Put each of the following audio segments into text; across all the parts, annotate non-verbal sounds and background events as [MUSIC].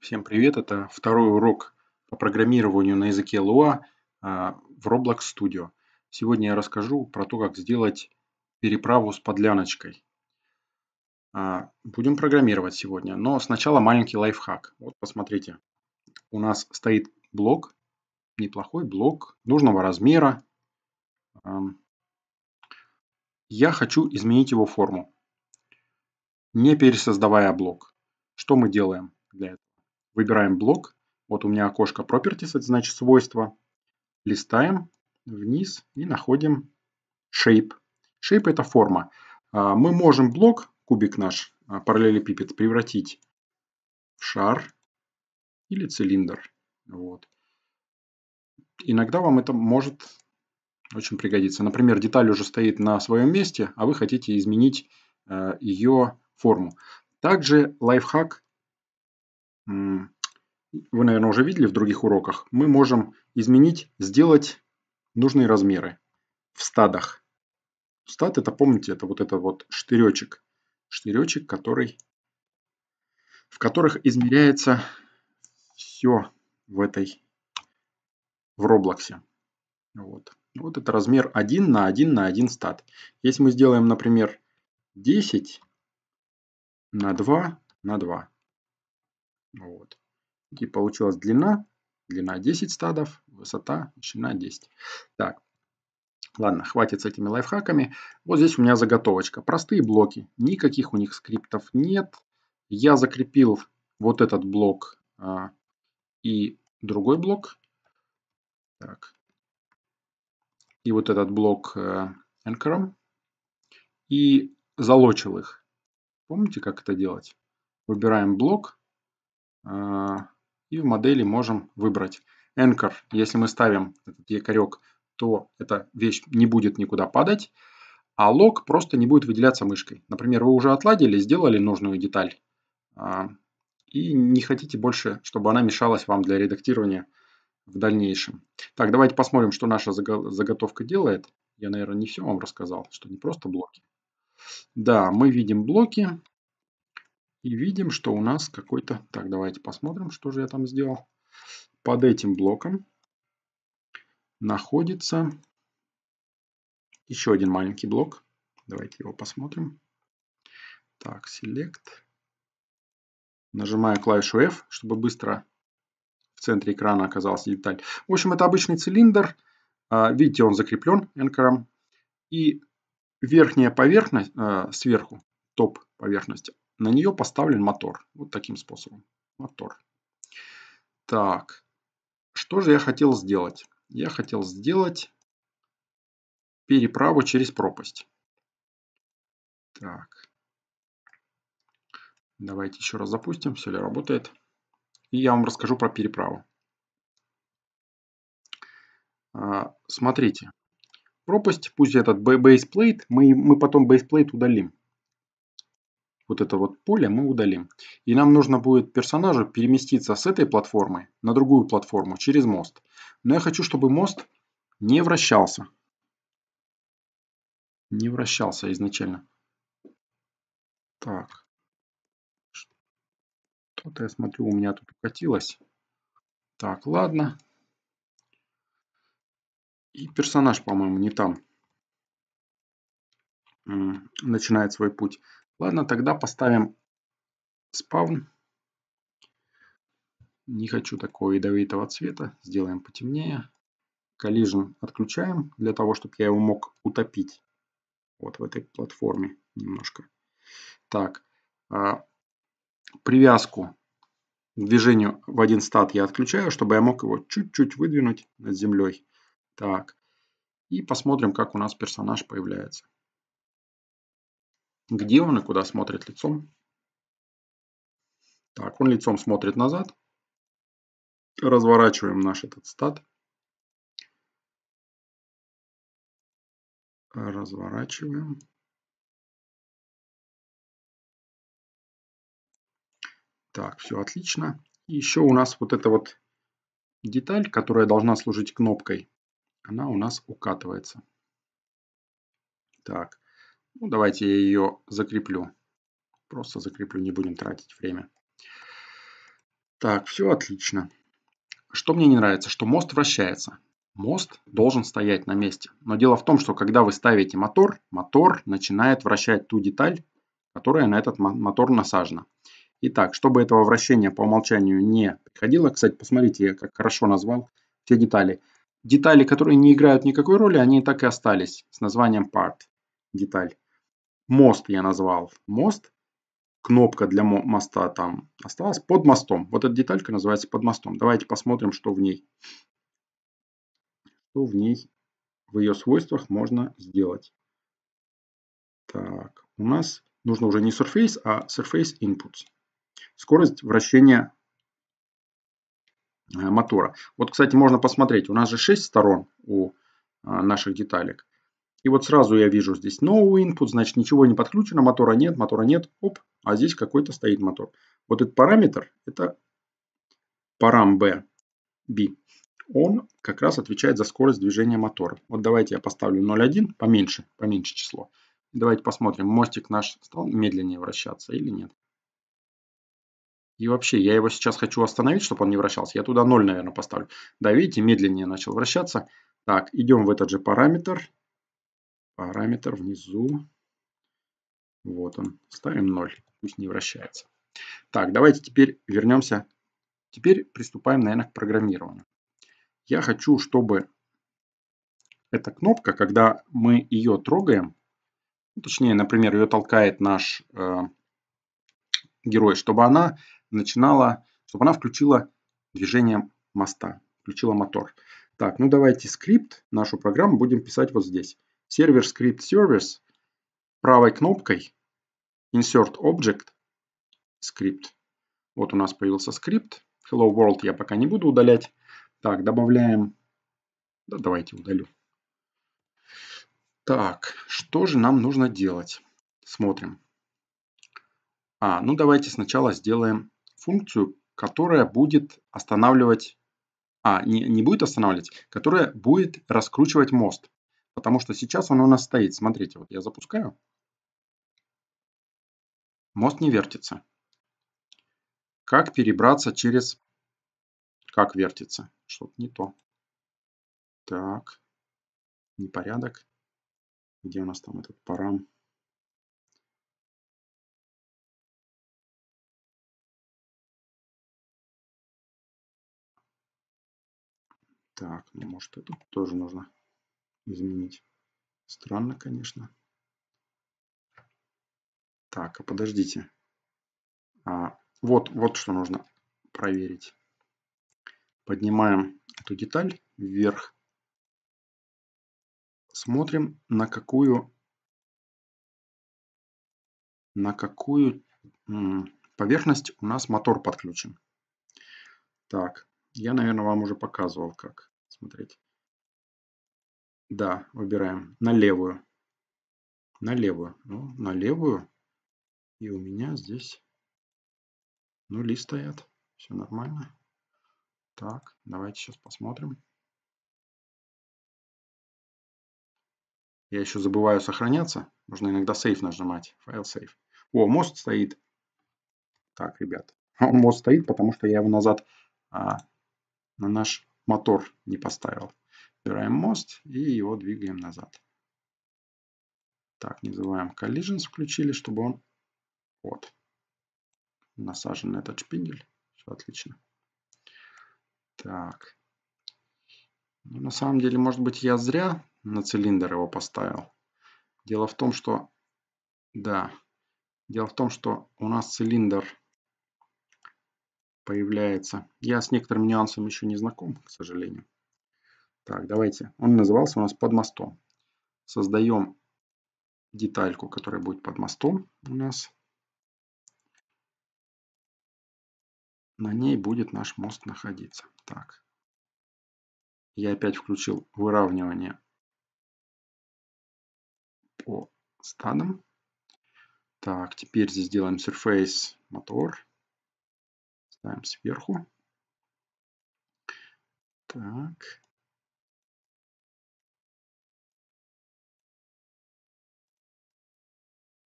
Всем привет, это второй урок по программированию на языке Lua а, в Roblox Studio. Сегодня я расскажу про то, как сделать переправу с подляночкой. А, будем программировать сегодня, но сначала маленький лайфхак. Вот посмотрите, у нас стоит блок, неплохой блок нужного размера. А, я хочу изменить его форму, не пересоздавая блок. Что мы делаем для этого? Выбираем блок. Вот у меня окошко Properties, это значит свойства. Листаем вниз и находим Shape. Shape – это форма. А, мы можем блок, кубик наш, а, параллелепипед, превратить в шар или цилиндр. Вот. Иногда вам это может очень пригодиться. Например, деталь уже стоит на своем месте, а вы хотите изменить э, ее форму. Также лайфхак вы, наверное, уже видели в других уроках, мы можем изменить, сделать нужные размеры в стадах. Стад это, помните, это вот этот вот штыречек. Штыречек, который, в которых измеряется все в этой, в Роблоксе. Вот. Ну, вот это размер 1 на 1 на 1 стад. Если мы сделаем, например, 10 на 2 на 2, вот. И получилась длина. Длина 10 стадов, высота, ширина 10. Так, Ладно, хватит с этими лайфхаками. Вот здесь у меня заготовочка. Простые блоки. Никаких у них скриптов нет. Я закрепил вот этот блок а, и другой блок. Так. И вот этот блок а, э, анкером. И залочил их. Помните, как это делать? Выбираем блок. И в модели можем выбрать anchor. Если мы ставим этот якорек, то эта вещь не будет никуда падать, а лог просто не будет выделяться мышкой. Например, вы уже отладили, сделали нужную деталь, а, и не хотите больше, чтобы она мешалась вам для редактирования в дальнейшем. Так, давайте посмотрим, что наша заготовка делает. Я, наверное, не все вам рассказал, что не просто блоки. Да, мы видим блоки. И видим, что у нас какой-то... Так, давайте посмотрим, что же я там сделал. Под этим блоком находится еще один маленький блок. Давайте его посмотрим. Так, Select. Нажимаю клавишу F, чтобы быстро в центре экрана оказалась деталь. В общем, это обычный цилиндр. А, видите, он закреплен энкором. И верхняя поверхность, а, сверху, топ поверхности, на нее поставлен мотор. Вот таким способом. Мотор. Так. Что же я хотел сделать? Я хотел сделать переправу через пропасть. Так. Давайте еще раз запустим. Все ли работает? И я вам расскажу про переправу. А, смотрите. Пропасть, пусть этот бейсплейт, мы, мы потом бейсплейт удалим вот это вот поле мы удалим. И нам нужно будет персонажу переместиться с этой платформы на другую платформу через мост. Но я хочу, чтобы мост не вращался. Не вращался изначально. Так. Что-то я смотрю, у меня тут укатилось. Так, ладно. И персонаж, по-моему, не там начинает свой путь. Ладно, тогда поставим спаун. Не хочу такого ядовитого цвета. Сделаем потемнее. Collision отключаем, для того, чтобы я его мог утопить. Вот в этой платформе немножко. Так, а, привязку к движению в один стат я отключаю, чтобы я мог его чуть-чуть выдвинуть над землей. Так, и посмотрим, как у нас персонаж появляется где он и куда смотрит лицом. Так, он лицом смотрит назад. Разворачиваем наш этот стат. Разворачиваем. Так, все отлично. И еще у нас вот эта вот деталь, которая должна служить кнопкой, она у нас укатывается. Так, ну, давайте я ее закреплю. Просто закреплю, не будем тратить время. Так, все отлично. Что мне не нравится, что мост вращается. Мост должен стоять на месте. Но дело в том, что когда вы ставите мотор, мотор начинает вращать ту деталь, которая на этот мотор насажена. Итак, чтобы этого вращения по умолчанию не приходило, кстати, посмотрите, я как хорошо назвал все детали. Детали, которые не играют никакой роли, они так и остались с названием part, деталь. Мост я назвал. Мост. Кнопка для моста там осталась. Под мостом. Вот эта деталька называется под мостом. Давайте посмотрим, что в ней. Что в ней, в ее свойствах можно сделать. Так, у нас нужно уже не Surface, а Surface Inputs. Скорость вращения э, мотора. Вот, кстати, можно посмотреть. У нас же 6 сторон у э, наших деталек. И вот сразу я вижу здесь no input, значит ничего не подключено, мотора нет, мотора нет, оп, а здесь какой-то стоит мотор. Вот этот параметр, это парам B, B. Он как раз отвечает за скорость движения мотора. Вот давайте я поставлю 0,1, поменьше, поменьше число. Давайте посмотрим, мостик наш стал медленнее вращаться или нет. И вообще, я его сейчас хочу остановить, чтобы он не вращался. Я туда 0, наверное, поставлю. Да, видите, медленнее начал вращаться. Так, идем в этот же параметр параметр внизу. Вот он. Ставим 0. Пусть не вращается. Так, давайте теперь вернемся. Теперь приступаем, наверное, к программированию. Я хочу, чтобы эта кнопка, когда мы ее трогаем, ну, точнее, например, ее толкает наш э, герой, чтобы она начинала, чтобы она включила движение моста, включила мотор. Так, ну давайте скрипт, нашу программу будем писать вот здесь сервер скрипт service правой кнопкой Insert Object скрипт. Вот у нас появился скрипт. Hello World я пока не буду удалять. Так, добавляем. Да, давайте удалю. Так, что же нам нужно делать? Смотрим. А, ну давайте сначала сделаем функцию, которая будет останавливать... А, не, не будет останавливать, которая будет раскручивать мост. Потому что сейчас он у нас стоит. Смотрите, вот я запускаю. Мост не вертится. Как перебраться через... Как вертится? Что-то не то. Так. Непорядок. Где у нас там этот парам? Так, ну может это тоже нужно изменить. Странно, конечно. Так, а подождите. А, вот, вот что нужно проверить. Поднимаем эту деталь вверх. Смотрим, на какую, на какую поверхность у нас мотор подключен. Так, я, наверное, вам уже показывал, как смотреть. Да, выбираем на левую. На левую. Ну, на левую. И у меня здесь нули стоят. Все нормально. Так, давайте сейчас посмотрим. Я еще забываю сохраняться. Нужно иногда сейф нажимать. Файл сейф. О, мост стоит. Так, ребят. [LAUGHS] Мост стоит, потому что я его назад а, на наш мотор не поставил. Выбираем мост и его двигаем назад. Так, называем collisions включили, чтобы он... Вот. Насажен на этот шпиндель. Все отлично. Так. Ну, на самом деле, может быть, я зря на цилиндр его поставил. Дело в том, что... Да. Дело в том, что у нас цилиндр появляется. Я с некоторым нюансом еще не знаком, к сожалению. Так, давайте. Он назывался у нас под мостом. Создаем детальку, которая будет под мостом у нас. На ней будет наш мост находиться. Так. Я опять включил выравнивание по станам. Так, теперь здесь делаем Surface мотор. Ставим сверху. Так.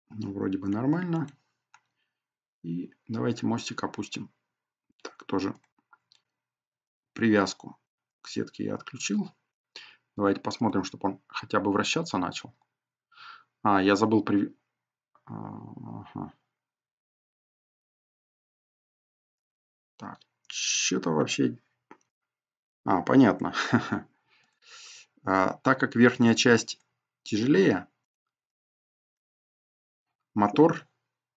Ну, вроде бы нормально. И давайте мостик опустим. Так, тоже привязку к сетке я отключил. Давайте посмотрим, чтобы он хотя бы вращаться начал. А, я забыл при... А, ага. Так, что-то вообще... А, понятно. [LAUGHS] А, так как верхняя часть тяжелее, мотор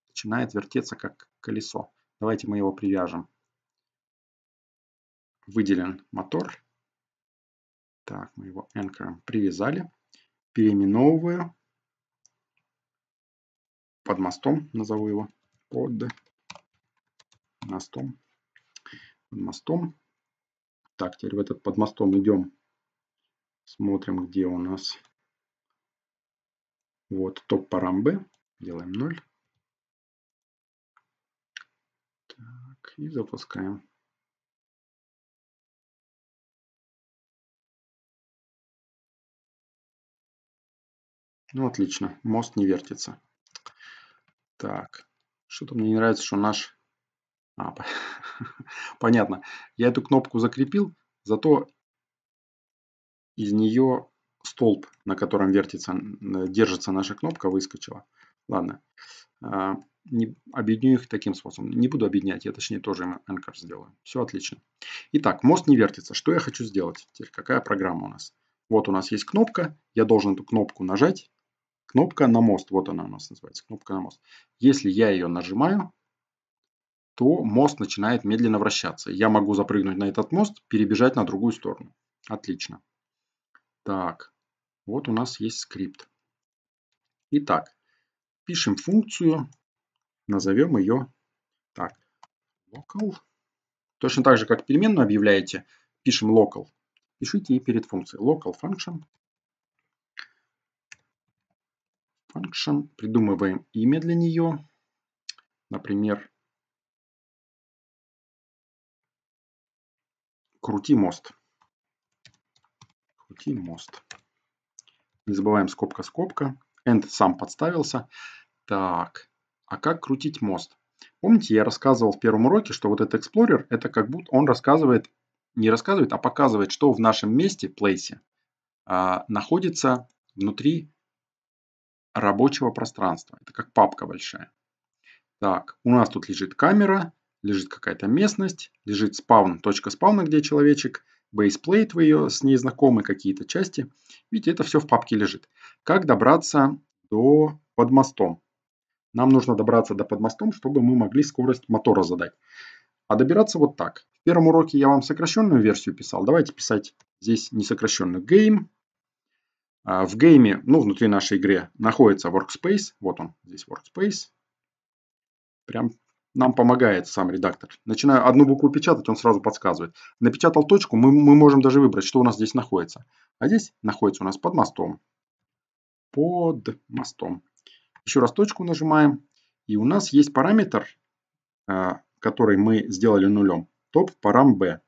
начинает вертеться как колесо. Давайте мы его привяжем. Выделен мотор. Так, мы его anchor привязали. Переименовываю. Под мостом назову его. Под мостом. Под мостом. Так, теперь в этот под мостом идем. Смотрим, где у нас. Вот, топ парамбе делаем 0. Так, и запускаем. Ну, отлично, мост не вертится. Так, что-то мне не нравится, что наш... А, [LAUGHS] понятно. Я эту кнопку закрепил, зато из нее столб, на котором вертится, держится наша кнопка, выскочила. Ладно, а, не, объединю их таким способом. Не буду объединять, я точнее тоже anchor сделаю. Все отлично. Итак, мост не вертится. Что я хочу сделать? Теперь какая программа у нас? Вот у нас есть кнопка. Я должен эту кнопку нажать. Кнопка на мост. Вот она у нас называется. Кнопка на мост. Если я ее нажимаю, то мост начинает медленно вращаться. Я могу запрыгнуть на этот мост, перебежать на другую сторону. Отлично. Так, вот у нас есть скрипт. Итак, Пишем функцию, назовем ее так, local. Точно так же, как переменную объявляете, пишем local. Пишите и перед функцией local function. Function. Придумываем имя для нее. Например, крути мост. Крути мост. Не забываем скобка-скобка. End сам подставился. Так, а как крутить мост? Помните, я рассказывал в первом уроке, что вот этот Explorer, это как будто он рассказывает, не рассказывает, а показывает, что в нашем месте, плейсе, а, находится внутри рабочего пространства. Это как папка большая. Так, у нас тут лежит камера, лежит какая-то местность, лежит спавн. точка спавна, где человечек, бейсплейт в ее с ней знакомы какие-то части, ведь это все в папке лежит. Как добраться до под мостом? Нам нужно добраться до под мостом, чтобы мы могли скорость мотора задать. А добираться вот так. В первом уроке я вам сокращенную версию писал. Давайте писать здесь несокращенную game. А, в гейме, ну, внутри нашей игры находится workspace. Вот он, здесь workspace. Прям нам помогает сам редактор. Начинаю одну букву печатать, он сразу подсказывает. Напечатал точку, мы, мы можем даже выбрать, что у нас здесь находится. А здесь находится у нас под мостом. Под мостом. Еще раз точку нажимаем. И у нас есть параметр, а, который мы сделали нулем. Топ парам b.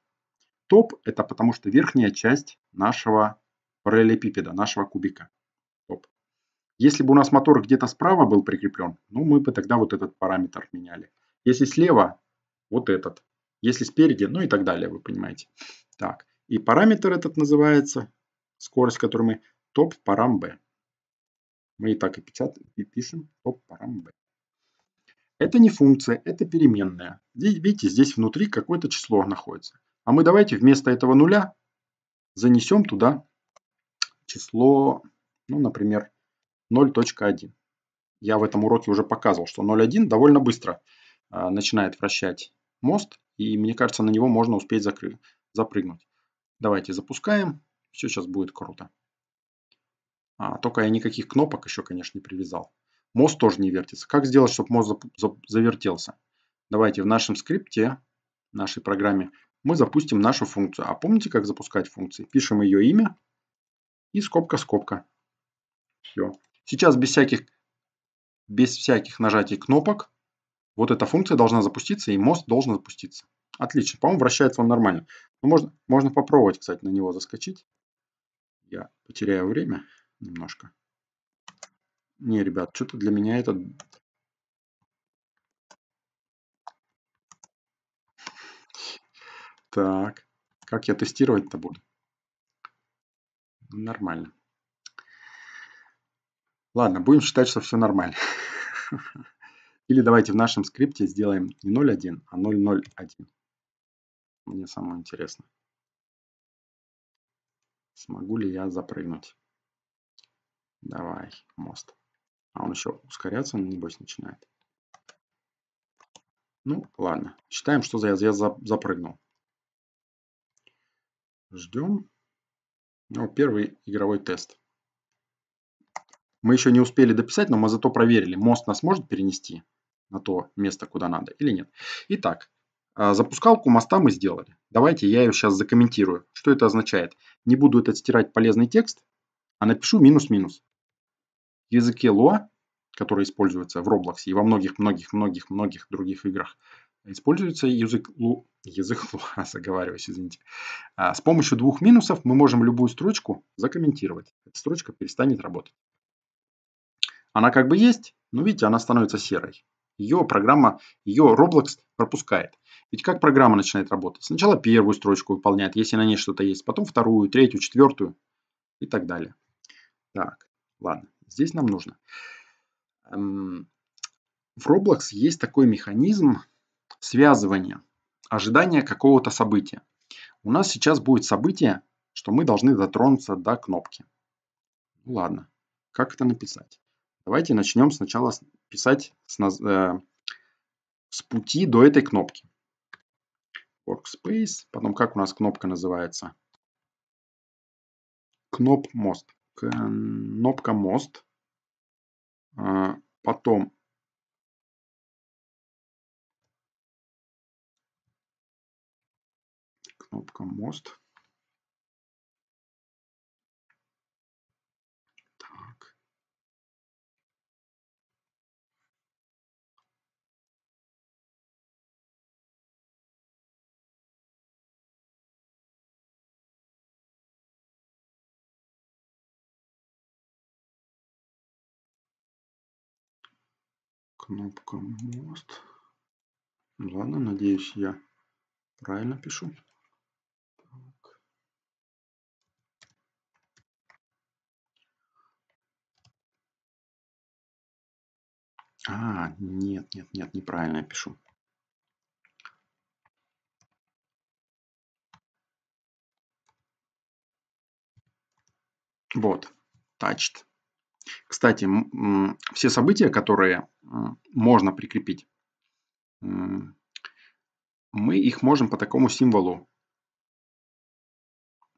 Топ – это потому что верхняя часть нашего параллелепипеда, нашего кубика. Топ. Если бы у нас мотор где-то справа был прикреплен, ну мы бы тогда вот этот параметр меняли. Если слева, вот этот. Если спереди, ну и так далее, вы понимаете. Так, и параметр этот называется, скорость, которую мы, топ парам b. Мы и так и, печат, и пишем топ парам b. Это не функция, это переменная. Здесь, видите, здесь внутри какое-то число находится. А мы давайте вместо этого нуля занесем туда число, ну, например, 0.1. Я в этом уроке уже показывал, что 0.1 довольно быстро а, начинает вращать мост, и мне кажется, на него можно успеть закры... запрыгнуть. Давайте запускаем. Все сейчас будет круто. А, только я никаких кнопок еще, конечно, не привязал. Мост тоже не вертится. Как сделать, чтобы мост зап... Зап... завертелся? Давайте в нашем скрипте, в нашей программе, мы запустим нашу функцию. А помните, как запускать функции? Пишем ее имя и скобка-скобка. Все. Сейчас без всяких, без всяких нажатий кнопок вот эта функция должна запуститься, и мост должен запуститься. Отлично, по-моему, вращается он нормально. Ну, можно, можно попробовать, кстати, на него заскочить. Я потеряю время немножко. Не, ребят, что-то для меня это... Так, как я тестировать-то буду? Нормально. Ладно, будем считать, что все нормально. [LAUGHS] Или давайте в нашем скрипте сделаем не 0.1, а 0.0.1. Мне самое интересное. Смогу ли я запрыгнуть? Давай, мост. А он еще ускоряться, он, небось, начинает. Ну, ладно. Считаем, что я, запрыгнул. Ждем. Ну, первый игровой тест. Мы еще не успели дописать, но мы зато проверили, мост нас может перенести на то место, куда надо, или нет. Итак, а, запускалку моста мы сделали. Давайте я ее сейчас закомментирую. Что это означает? Не буду это стирать полезный текст, а напишу минус-минус. В языке Lua, который используется в Roblox и во многих-многих-многих-многих других играх, используется язык Lua, язык Lua, [LAUGHS] а, заговариваюсь, извините. А, с помощью двух минусов мы можем любую строчку закомментировать. Эта строчка перестанет работать. Она как бы есть, но видите, она становится серой ее программа, ее Roblox пропускает. Ведь как программа начинает работать? Сначала первую строчку выполняет, если на ней что-то есть, потом вторую, третью, четвертую и так далее. Так, ладно, здесь нам нужно. Эм, в Roblox есть такой механизм связывания, ожидания какого-то события. У нас сейчас будет событие, что мы должны дотронуться до кнопки. Ну ладно, как это написать? Давайте начнем сначала писать с, наз... Э, с пути до этой кнопки. Workspace. Потом как у нас кнопка называется? Кноп мост. Кнопка мост. А, потом кнопка мост. кнопка мост. ладно, надеюсь, я правильно пишу. Так. А, нет, нет, нет, неправильно я пишу. Вот, touched. Кстати, все события, которые можно прикрепить, мы их можем по такому символу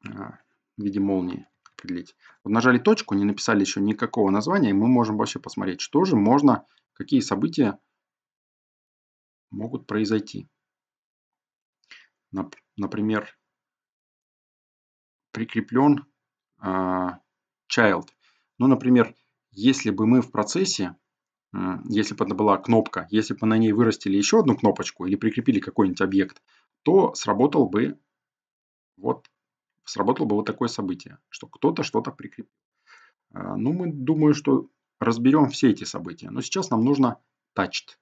а, в виде молнии определить. Вот нажали точку, не написали еще никакого названия, и мы можем вообще посмотреть, что же можно, какие события могут произойти. Например, прикреплен а, child. Ну, например, если бы мы в процессе если бы это была кнопка, если бы на ней вырастили еще одну кнопочку или прикрепили какой-нибудь объект, то сработал бы вот, сработало бы вот такое событие, что кто-то что-то прикрепил. А, ну, мы думаем, что разберем все эти события. Но сейчас нам нужно touched.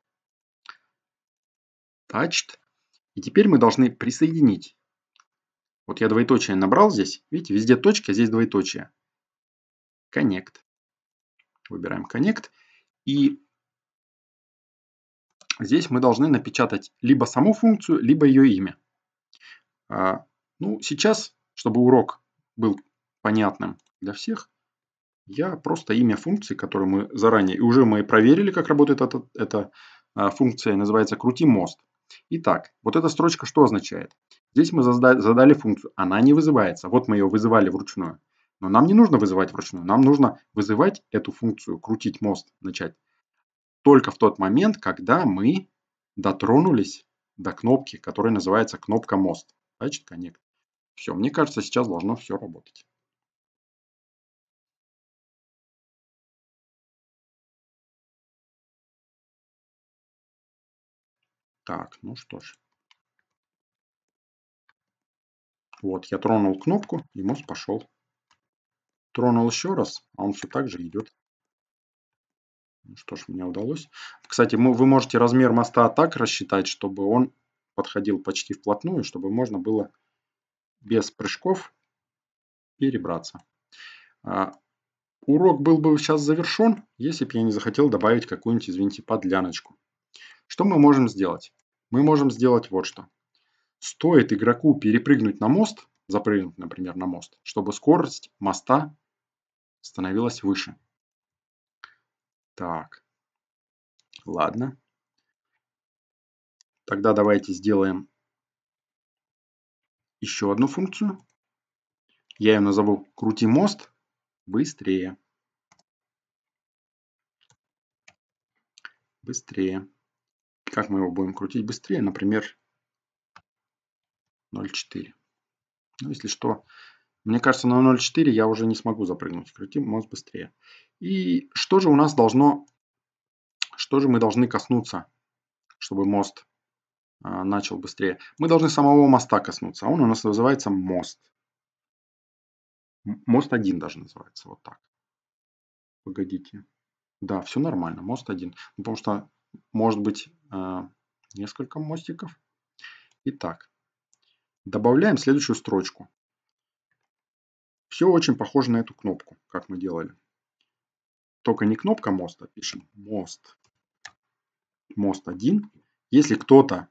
Touched. И теперь мы должны присоединить. Вот я двоеточие набрал здесь. Видите, везде точка, здесь двоеточие. Connect. Выбираем Connect. И здесь мы должны напечатать либо саму функцию, либо ее имя. А, ну, сейчас, чтобы урок был понятным для всех, я просто имя функции, которую мы заранее, и уже мы проверили, как работает эта, эта а, функция, называется «крути мост». Итак, вот эта строчка что означает? Здесь мы задали функцию, она не вызывается. Вот мы ее вызывали вручную. Но нам не нужно вызывать вручную, нам нужно вызывать эту функцию, крутить мост, начать только в тот момент, когда мы дотронулись до кнопки, которая называется кнопка мост. Значит, connect. Все, мне кажется, сейчас должно все работать. Так, ну что ж. Вот, я тронул кнопку, и мост пошел Тронул еще раз, а он все так же идет. Ну что ж, мне удалось. Кстати, вы можете размер моста так рассчитать, чтобы он подходил почти вплотную, чтобы можно было без прыжков перебраться. А, урок был бы сейчас завершен, если бы я не захотел добавить какую-нибудь, извините, подляночку. Что мы можем сделать? Мы можем сделать вот что. Стоит игроку перепрыгнуть на мост, запрыгнуть, например, на мост, чтобы скорость моста становилась выше. Так, ладно. Тогда давайте сделаем еще одну функцию. Я ее назову «Крути мост быстрее». Быстрее. Как мы его будем крутить быстрее? Например, 0,4. Ну, если что, мне кажется, на 0.4 я уже не смогу запрыгнуть. Крути, мост быстрее. И что же у нас должно... Что же мы должны коснуться, чтобы мост а, начал быстрее? Мы должны самого моста коснуться. А он у нас называется мост. Мост 1 даже называется. Вот так. Погодите. Да, все нормально. Мост 1. Ну, потому что может быть а, несколько мостиков. Итак. Добавляем следующую строчку. Все очень похоже на эту кнопку, как мы делали. Только не кнопка моста, пишем мост. Мост 1. Если кто-то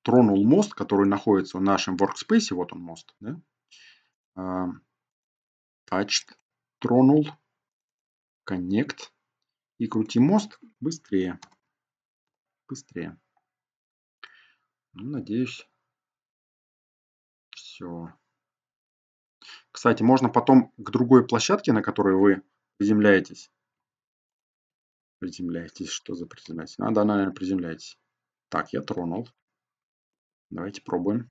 тронул мост, который находится в нашем workspace, вот он мост, да? touched, а, тронул, connect и крути мост быстрее. Быстрее. Ну, надеюсь, все. Кстати, можно потом к другой площадке, на которой вы приземляетесь. Приземляетесь, что за приземляетесь? Надо да, наверное, приземляетесь. Так, я тронул. Давайте пробуем.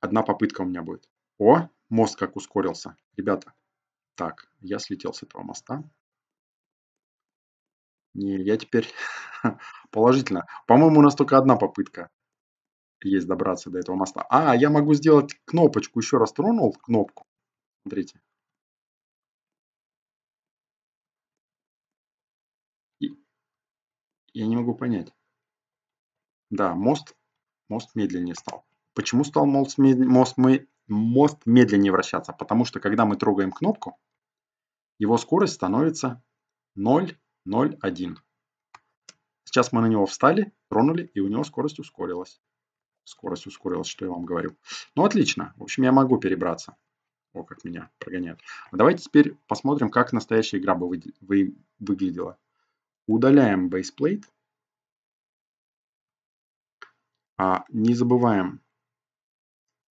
Одна попытка у меня будет. О, мост как ускорился. Ребята, так, я слетел с этого моста. Не, я теперь [LAUGHS] положительно. По-моему, у нас только одна попытка есть добраться до этого моста. А, я могу сделать кнопочку, еще раз тронул кнопку. Смотрите. Я не могу понять. Да, мост, мост медленнее стал. Почему стал мост, мост, мы, мост медленнее вращаться? Потому что когда мы трогаем кнопку, его скорость становится 0,01. Сейчас мы на него встали, тронули, и у него скорость ускорилась. Скорость ускорилась, что я вам говорю. Ну, отлично. В общем, я могу перебраться. О, как меня прогоняют. А давайте теперь посмотрим, как настоящая игра бы вы, вы, выглядела. Удаляем бейсплейт. А не забываем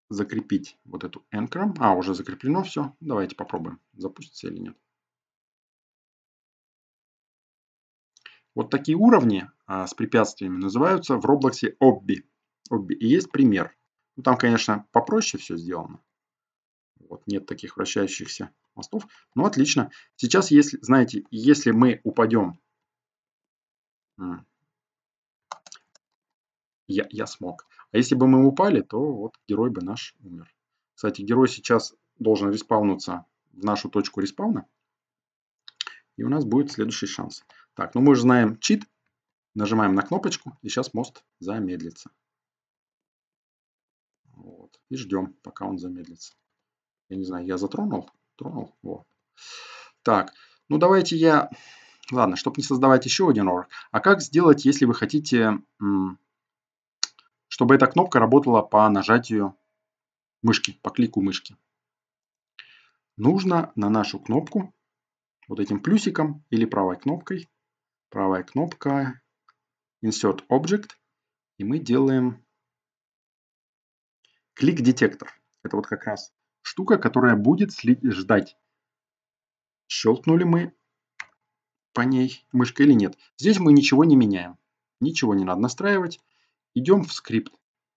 закрепить вот эту энкром. А, уже закреплено все. Давайте попробуем, запустится или нет. Вот такие уровни а, с препятствиями называются в Роблоксе Obby. И есть пример. Ну, там, конечно, попроще все сделано. Вот нет таких вращающихся мостов. Ну, отлично. Сейчас, если, знаете, если мы упадем... Я, я смог. А если бы мы упали, то вот герой бы наш умер. Кстати, герой сейчас должен респаунуться в нашу точку респауна. И у нас будет следующий шанс. Так, ну мы же знаем чит. Нажимаем на кнопочку, и сейчас мост замедлится и ждем, пока он замедлится. Я не знаю, я затронул? Тронул? Вот. Так, ну давайте я... Ладно, чтобы не создавать еще один OR. А как сделать, если вы хотите, чтобы эта кнопка работала по нажатию мышки, по клику мышки? Нужно на нашу кнопку вот этим плюсиком или правой кнопкой, правая кнопка Insert Object, и мы делаем Клик-детектор – это вот как раз штука, которая будет ждать, щелкнули мы по ней мышкой или нет. Здесь мы ничего не меняем, ничего не надо настраивать. Идем в скрипт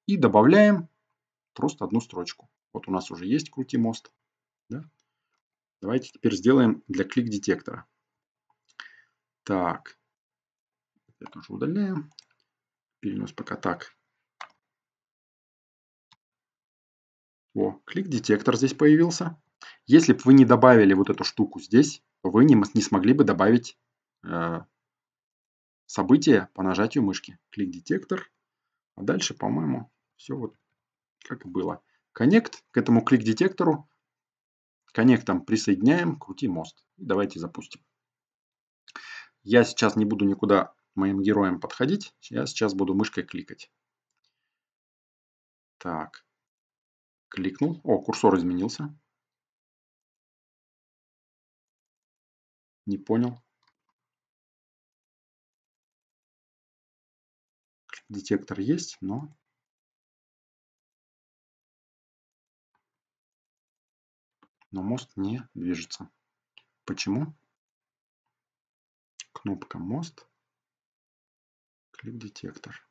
и добавляем просто одну строчку. Вот у нас уже есть крути мост. Да? Давайте теперь сделаем для клик-детектора. Так, это тоже удаляем. Перенос пока так. О, клик-детектор здесь появился. Если бы вы не добавили вот эту штуку здесь, то вы не, не смогли бы добавить э, событие по нажатию мышки. Клик-детектор. А дальше, по-моему, все вот как было. Коннект к этому клик-детектору. Коннектом присоединяем, крути мост. Давайте запустим. Я сейчас не буду никуда моим героям подходить. Я сейчас буду мышкой кликать. Так, Кликнул. О, курсор изменился. Не понял. Детектор есть, но... Но мост не движется. Почему? Кнопка мост. Клик детектор.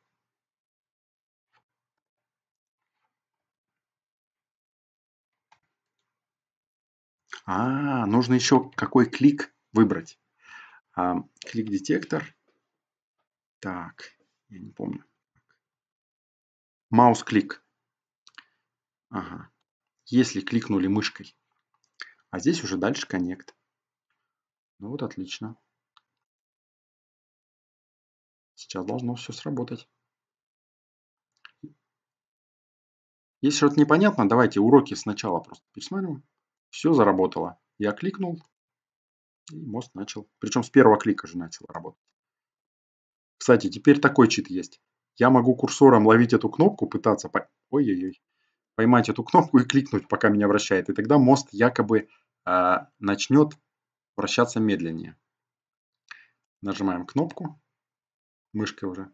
А, нужно еще какой клик выбрать. А, клик-детектор. Так, я не помню. Маус-клик. Ага. Если кликнули мышкой. А здесь уже дальше коннект. Ну вот, отлично. Сейчас должно все сработать. Если что-то непонятно, давайте уроки сначала просто пересмотрим. Все заработало. Я кликнул, и мост начал. Причем с первого клика же начал работать. Кстати, теперь такой чит есть. Я могу курсором ловить эту кнопку, пытаться по... Ой -ой -ой. поймать эту кнопку и кликнуть, пока меня вращает. И тогда мост якобы э, а, начнет вращаться медленнее. Нажимаем кнопку мышкой уже.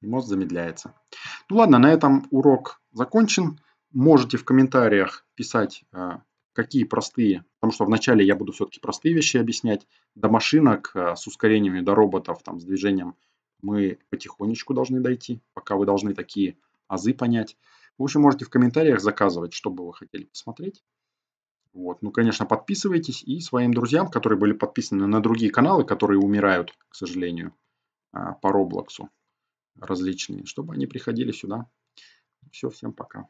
И мост замедляется. Ну ладно, на этом урок закончен. Можете в комментариях писать э, какие простые, потому что вначале я буду все-таки простые вещи объяснять, до машинок э, с ускорениями, до роботов, там, с движением мы потихонечку должны дойти, пока вы должны такие азы понять. В общем, можете в комментариях заказывать, что бы вы хотели посмотреть. Вот. Ну, конечно, подписывайтесь и своим друзьям, которые были подписаны на другие каналы, которые умирают, к сожалению, э, по Роблоксу различные, чтобы они приходили сюда. Все, всем пока.